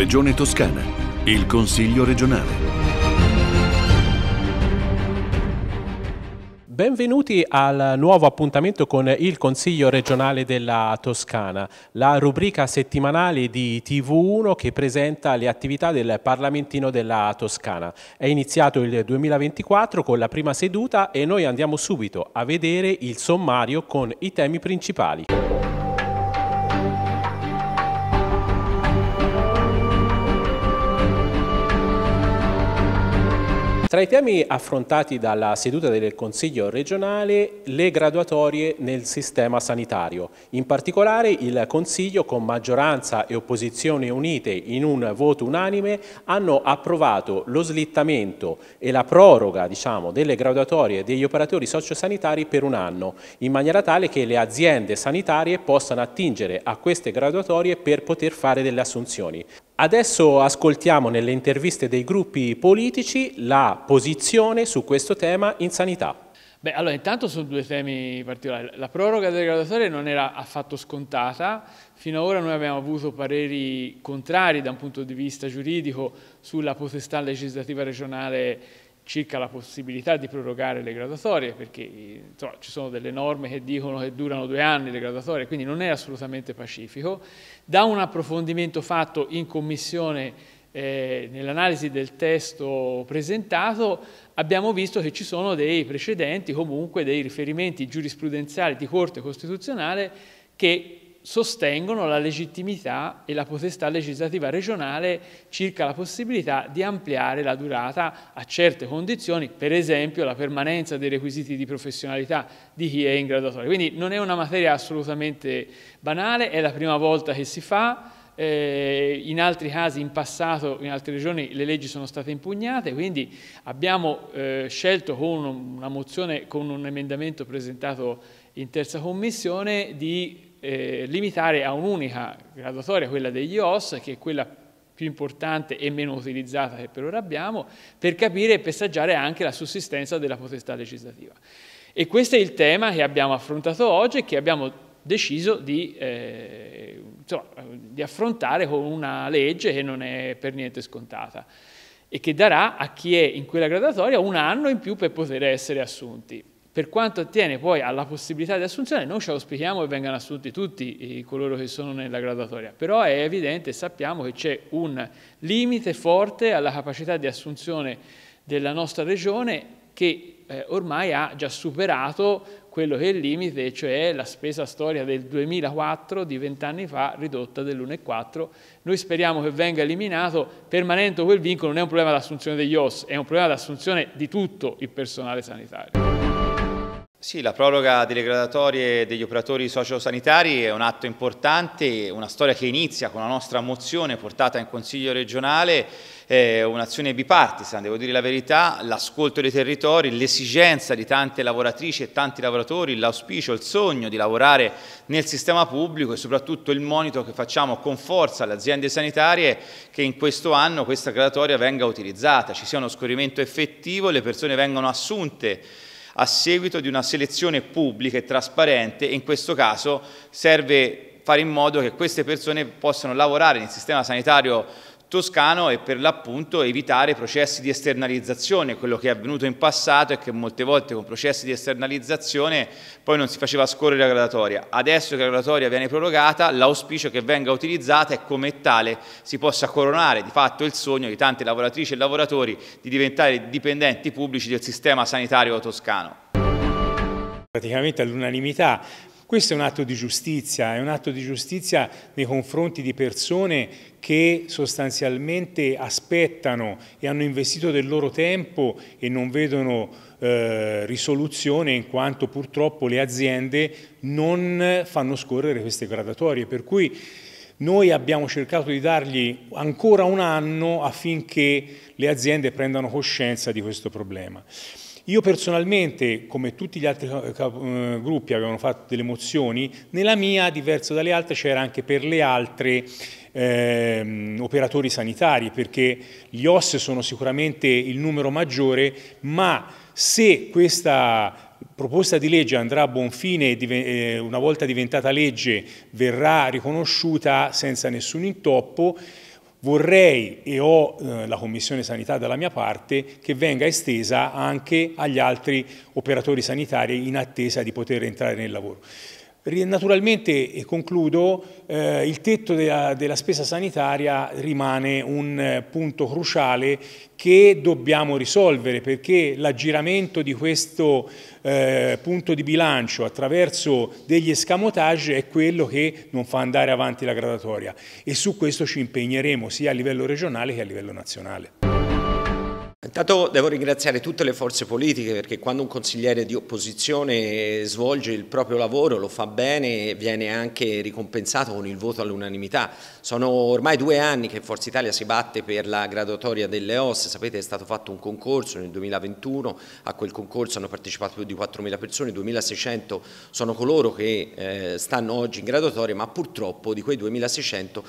Regione Toscana, il Consiglio regionale. Benvenuti al nuovo appuntamento con il Consiglio regionale della Toscana, la rubrica settimanale di TV1 che presenta le attività del Parlamentino della Toscana. È iniziato il 2024 con la prima seduta e noi andiamo subito a vedere il sommario con i temi principali. Tra i temi affrontati dalla seduta del Consiglio regionale, le graduatorie nel sistema sanitario. In particolare il Consiglio, con maggioranza e opposizione unite in un voto unanime, hanno approvato lo slittamento e la proroga diciamo, delle graduatorie degli operatori sociosanitari per un anno, in maniera tale che le aziende sanitarie possano attingere a queste graduatorie per poter fare delle assunzioni. Adesso ascoltiamo nelle interviste dei gruppi politici la posizione su questo tema in sanità. Beh, allora intanto sono due temi particolari. La proroga delle graduatorie non era affatto scontata, fino ad ora noi abbiamo avuto pareri contrari da un punto di vista giuridico sulla potestà legislativa regionale circa la possibilità di prorogare le graduatorie, perché eh, insomma, ci sono delle norme che dicono che durano due anni le graduatorie, quindi non è assolutamente pacifico. Da un approfondimento fatto in commissione eh, nell'analisi del testo presentato abbiamo visto che ci sono dei precedenti, comunque dei riferimenti giurisprudenziali di Corte Costituzionale che sostengono la legittimità e la potestà legislativa regionale circa la possibilità di ampliare la durata a certe condizioni, per esempio la permanenza dei requisiti di professionalità di chi è in graduatoria. Quindi non è una materia assolutamente banale, è la prima volta che si fa, eh, in altri casi in passato, in altre regioni, le leggi sono state impugnate, quindi abbiamo eh, scelto con una mozione, con un emendamento presentato in terza commissione, di eh, limitare a un'unica graduatoria, quella degli OS, che è quella più importante e meno utilizzata che per ora abbiamo, per capire e pessaggiare anche la sussistenza della potestà legislativa. E questo è il tema che abbiamo affrontato oggi e che abbiamo deciso di, eh, insomma, di affrontare con una legge che non è per niente scontata e che darà a chi è in quella graduatoria un anno in più per poter essere assunti. Per quanto attiene poi alla possibilità di assunzione, noi ci auspichiamo che vengano assunti tutti coloro che sono nella graduatoria, però è evidente, sappiamo che c'è un limite forte alla capacità di assunzione della nostra regione che eh, ormai ha già superato quello che è il limite, cioè la spesa storia del 2004 di vent'anni fa ridotta dell'1,4. Noi speriamo che venga eliminato, permanente quel vincolo non è un problema di assunzione degli OS, è un problema di assunzione di tutto il personale sanitario. Sì, la proroga delle gradatorie degli operatori sociosanitari è un atto importante, una storia che inizia con la nostra mozione portata in Consiglio regionale, eh, un'azione bipartisan, devo dire la verità, l'ascolto dei territori, l'esigenza di tante lavoratrici e tanti lavoratori, l'auspicio, il sogno di lavorare nel sistema pubblico e soprattutto il monito che facciamo con forza alle aziende sanitarie che in questo anno questa gradatoria venga utilizzata, ci sia uno scorrimento effettivo, le persone vengano assunte a seguito di una selezione pubblica e trasparente e in questo caso serve fare in modo che queste persone possano lavorare nel sistema sanitario toscano e per l'appunto evitare processi di esternalizzazione, quello che è avvenuto in passato è che molte volte con processi di esternalizzazione poi non si faceva scorrere la gradatoria. adesso che la gradatoria viene prorogata l'auspicio che venga utilizzata e come tale si possa coronare di fatto il sogno di tante lavoratrici e lavoratori di diventare dipendenti pubblici del sistema sanitario toscano. Praticamente all'unanimità questo è un atto di giustizia, è un atto di giustizia nei confronti di persone che sostanzialmente aspettano e hanno investito del loro tempo e non vedono eh, risoluzione in quanto purtroppo le aziende non fanno scorrere queste gradatorie. Per cui noi abbiamo cercato di dargli ancora un anno affinché le aziende prendano coscienza di questo problema. Io personalmente, come tutti gli altri eh, gruppi avevano fatto delle mozioni, nella mia, diverso dalle altre, c'era anche per le altre eh, operatori sanitari, perché gli OS sono sicuramente il numero maggiore, ma se questa proposta di legge andrà a buon fine e eh, una volta diventata legge verrà riconosciuta senza nessun intoppo, Vorrei, e ho eh, la Commissione Sanità dalla mia parte, che venga estesa anche agli altri operatori sanitari in attesa di poter entrare nel lavoro. Naturalmente, e concludo, eh, il tetto della, della, spesa sanitaria rimane un eh, punto cruciale che dobbiamo risolvere perché l'aggiramento di questo eh, punto di bilancio attraverso degli escamotage è quello che non fa andare avanti la gradatoria e su questo ci impegneremo sia a livello regionale che a livello nazionale. Intanto devo ringraziare tutte le forze politiche perché quando un consigliere di opposizione svolge il proprio lavoro, lo fa bene e viene anche ricompensato con il voto all'unanimità. Sono ormai due anni che Forza Italia si batte per la graduatoria delle OS, sapete è stato fatto un concorso nel 2021, a quel concorso hanno partecipato più di 4.000 persone, 2.600 sono coloro che eh, stanno oggi in graduatoria ma purtroppo di quei 2.600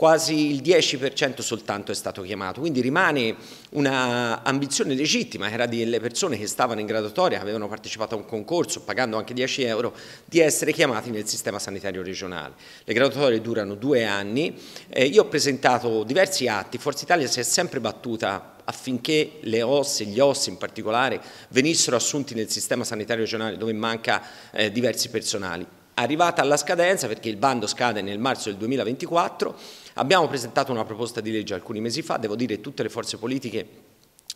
quasi il 10% soltanto è stato chiamato, quindi rimane un'ambizione legittima, che era delle persone che stavano in graduatoria, avevano partecipato a un concorso, pagando anche 10 euro, di essere chiamati nel sistema sanitario regionale. Le graduatorie durano due anni, eh, io ho presentato diversi atti, Forza Italia si è sempre battuta affinché le osse, gli ossi in particolare, venissero assunti nel sistema sanitario regionale dove manca eh, diversi personali. Arrivata alla scadenza, perché il bando scade nel marzo del 2024, Abbiamo presentato una proposta di legge alcuni mesi fa, devo dire che tutte le forze politiche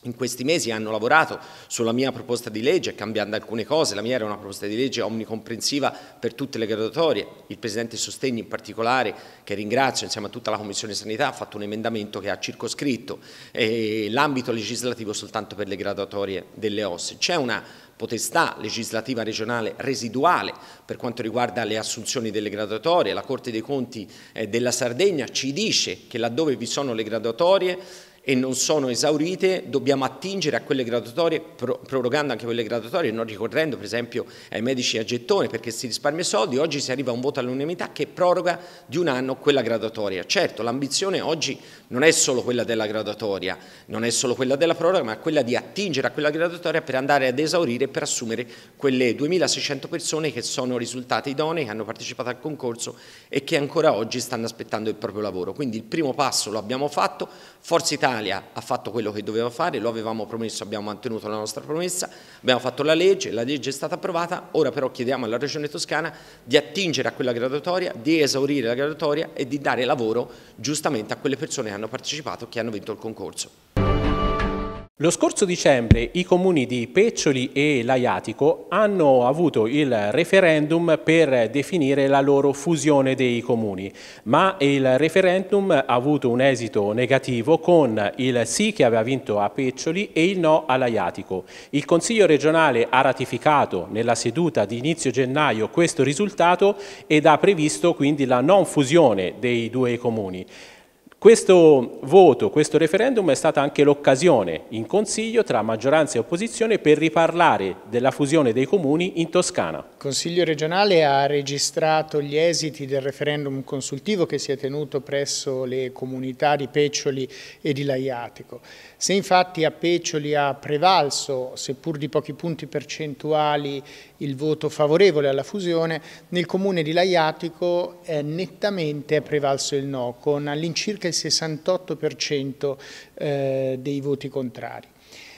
in questi mesi hanno lavorato sulla mia proposta di legge cambiando alcune cose, la mia era una proposta di legge omnicomprensiva per tutte le graduatorie, il Presidente Sostegni in particolare che ringrazio insieme a tutta la Commissione Sanità ha fatto un emendamento che ha circoscritto eh, l'ambito legislativo soltanto per le graduatorie delle OSSE. C'è una potestà legislativa regionale residuale per quanto riguarda le assunzioni delle graduatorie, la Corte dei Conti eh, della Sardegna ci dice che laddove vi sono le graduatorie e non sono esaurite, dobbiamo attingere a quelle graduatorie, prorogando anche quelle graduatorie, non ricorrendo per esempio ai medici a gettone perché si risparmia soldi, oggi si arriva a un voto all'unanimità che proroga di un anno quella graduatoria. Certo, l'ambizione oggi non è solo quella della graduatoria, non è solo quella della proroga, ma quella di attingere a quella graduatoria per andare ad esaurire e per assumere quelle 2600 persone che sono risultate idonee, che hanno partecipato al concorso e che ancora oggi stanno aspettando il proprio lavoro. Quindi il primo passo lo abbiamo fatto, Forza Italia l'Italia ha fatto quello che doveva fare, lo avevamo promesso, abbiamo mantenuto la nostra promessa, abbiamo fatto la legge, la legge è stata approvata, ora però chiediamo alla Regione Toscana di attingere a quella graduatoria, di esaurire la graduatoria e di dare lavoro giustamente a quelle persone che hanno partecipato, che hanno vinto il concorso. Lo scorso dicembre i comuni di Peccioli e Laiatico hanno avuto il referendum per definire la loro fusione dei comuni, ma il referendum ha avuto un esito negativo con il sì che aveva vinto a Peccioli e il no a Laiatico. Il Consiglio regionale ha ratificato nella seduta di inizio gennaio questo risultato ed ha previsto quindi la non fusione dei due comuni. Questo voto, questo referendum è stata anche l'occasione in Consiglio tra maggioranza e opposizione per riparlare della fusione dei comuni in Toscana. Il Consiglio regionale ha registrato gli esiti del referendum consultivo che si è tenuto presso le comunità di Peccioli e di Laiatico. Se infatti a Peccioli ha prevalso, seppur di pochi punti percentuali, il voto favorevole alla fusione, nel comune di Laiatico è nettamente è prevalso il no, con all'incirca il 68% eh, dei voti contrari.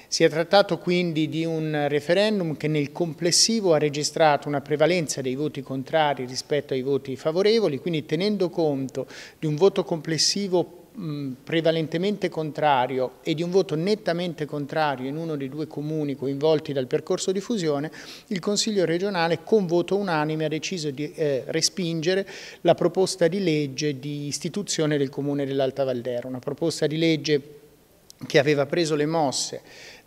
Si è trattato quindi di un referendum che nel complessivo ha registrato una prevalenza dei voti contrari rispetto ai voti favorevoli, quindi tenendo conto di un voto complessivo Mm, prevalentemente contrario e di un voto nettamente contrario in uno dei due comuni coinvolti dal percorso di fusione, il Consiglio regionale con voto unanime ha deciso di eh, respingere la proposta di legge di istituzione del Comune dell'Alta Valdera, una proposta di legge che aveva preso le mosse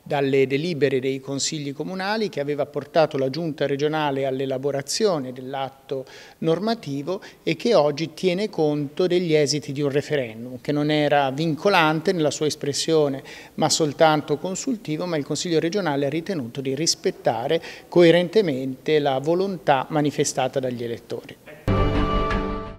dalle delibere dei consigli comunali che aveva portato la giunta regionale all'elaborazione dell'atto normativo e che oggi tiene conto degli esiti di un referendum che non era vincolante nella sua espressione ma soltanto consultivo ma il consiglio regionale ha ritenuto di rispettare coerentemente la volontà manifestata dagli elettori.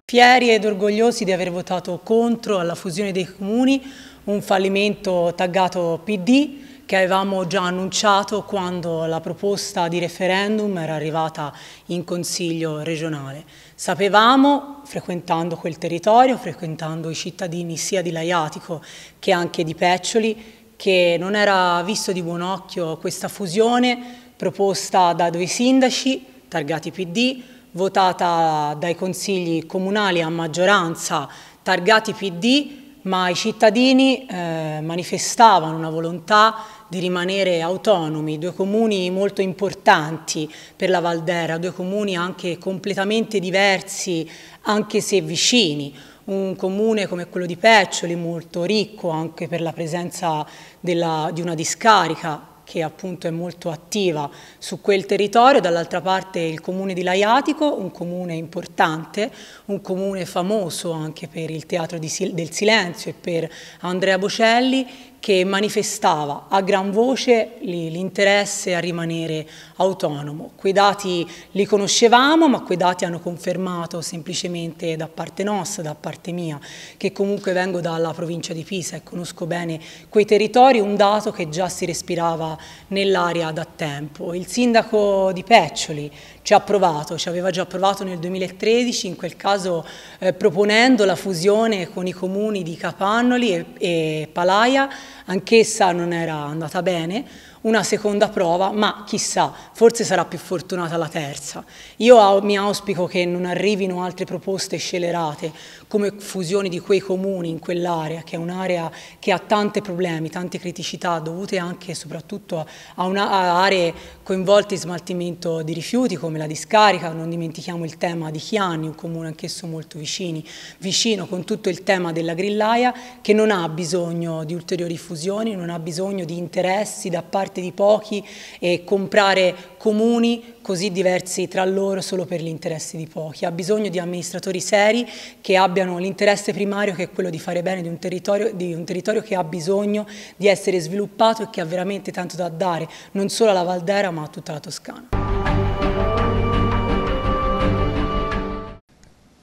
Fieri ed orgogliosi di aver votato contro alla fusione dei comuni, un fallimento taggato PD, che avevamo già annunciato quando la proposta di referendum era arrivata in Consiglio regionale. Sapevamo, frequentando quel territorio, frequentando i cittadini sia di Laiatico che anche di Peccioli, che non era visto di buon occhio questa fusione proposta da due sindaci, targati PD, votata dai consigli comunali a maggioranza, targati PD, ma i cittadini eh, manifestavano una volontà di rimanere autonomi, due comuni molto importanti per la Valdera, due comuni anche completamente diversi, anche se vicini. Un comune come quello di Peccioli, molto ricco anche per la presenza della, di una discarica, che appunto è molto attiva su quel territorio, dall'altra parte il comune di Laiatico, un comune importante, un comune famoso anche per il teatro di, del silenzio e per Andrea Bocelli che manifestava a gran voce l'interesse a rimanere autonomo. Quei dati li conoscevamo, ma quei dati hanno confermato semplicemente da parte nostra, da parte mia, che comunque vengo dalla provincia di Pisa e conosco bene quei territori, un dato che già si respirava nell'aria da tempo. Il sindaco di Peccioli ci ha provato, ci aveva già provato nel 2013, in quel caso eh, proponendo la fusione con i comuni di Capannoli e, e Palaia, anch'essa non era andata bene, una seconda prova, ma chissà, forse sarà più fortunata la terza. Io mi auspico che non arrivino altre proposte scelerate, come fusioni di quei comuni in quell'area, che è un'area che ha tanti problemi, tante criticità dovute anche e soprattutto a, una, a aree coinvolte in smaltimento di rifiuti, come la discarica, non dimentichiamo il tema di Chiani, un comune anch'esso molto vicini, vicino con tutto il tema della grillaia, che non ha bisogno di ulteriori fusioni, non ha bisogno di interessi da parte morte di pochi e comprare comuni così diversi tra loro solo per gli interessi di pochi. Ha bisogno di amministratori seri che abbiano l'interesse primario che è quello di fare bene di un, di un, territorio, che ha bisogno di essere sviluppato e che ha veramente tanto da dare, non solo alla Valdera ma a tutta la Toscana.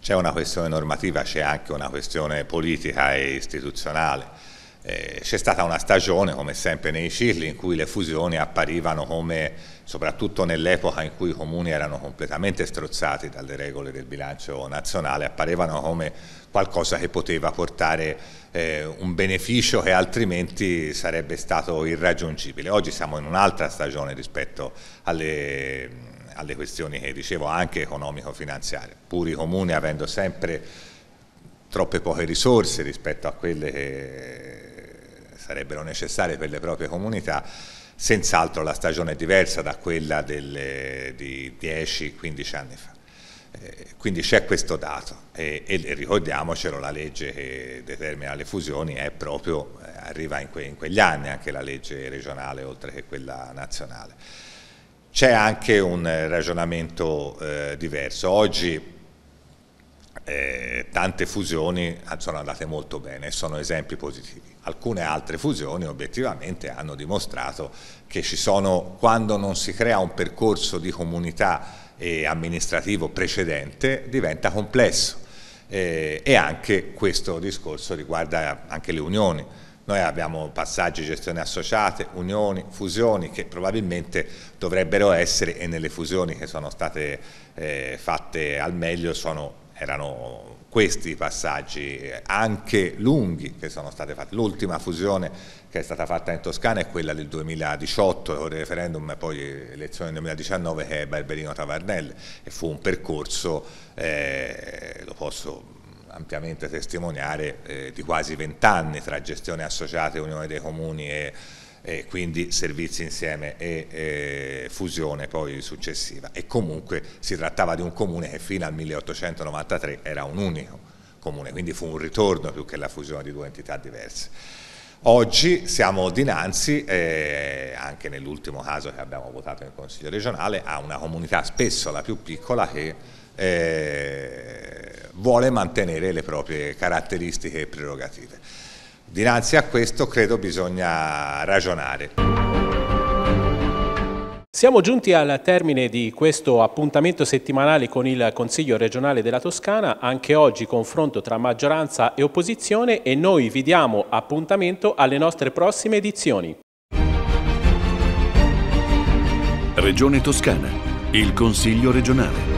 C'è una questione normativa, c'è anche una questione politica e istituzionale eh, c'è stata una stagione, come sempre nei Cirli, in cui le fusioni apparivano come, soprattutto nell'epoca in cui i comuni erano completamente strozzati dalle regole del bilancio nazionale, apparivano come qualcosa che poteva portare eh, un beneficio che altrimenti sarebbe stato irraggiungibile. Oggi siamo in un'altra stagione rispetto alle, alle questioni che dicevo anche economico-finanziarie, pur i comuni avendo sempre troppe poche risorse rispetto a quelle che sarebbero necessarie per le proprie comunità, senz'altro la stagione è diversa da quella delle, di 10-15 anni fa. Eh, quindi c'è questo dato e, e, ricordiamocelo la legge che determina le fusioni è proprio, eh, arriva in, que, in, quegli anni anche la legge regionale oltre che quella nazionale. C'è anche un ragionamento eh, diverso. Oggi eh, tante fusioni ah, sono andate molto bene, sono esempi positivi. Alcune altre fusioni obiettivamente hanno dimostrato che ci sono, quando non si crea un percorso di comunità e eh, amministrativo precedente, diventa complesso. Eh, e anche questo discorso riguarda anche le unioni. Noi abbiamo passaggi gestione associate, unioni, fusioni che probabilmente dovrebbero essere e nelle fusioni che sono state eh, fatte al meglio sono erano questi i passaggi anche lunghi che sono stati fatti. L'ultima fusione che è stata fatta in Toscana è quella del 2018, con il referendum e poi l'elezione del 2019 che è Barberino Tavarnelle e fu un percorso, eh, lo posso ampiamente testimoniare, eh, di quasi vent'anni tra gestione associata Unione dei Comuni e e quindi servizi insieme e, e, fusione poi successiva e comunque si trattava di un comune che fino al 1893 era un unico comune, quindi fu un ritorno più che la fusione di due entità diverse. Oggi siamo dinanzi, eh, anche nell'ultimo caso che abbiamo votato in Consiglio regionale, a una comunità spesso la più piccola che eh, vuole mantenere le proprie caratteristiche e prerogative. Dinanzi a questo credo bisogna ragionare. Siamo giunti al termine di questo appuntamento settimanale con il Consiglio regionale della Toscana, anche oggi confronto tra maggioranza e opposizione e noi vi diamo appuntamento alle nostre prossime edizioni. Regione Toscana, il Consiglio regionale.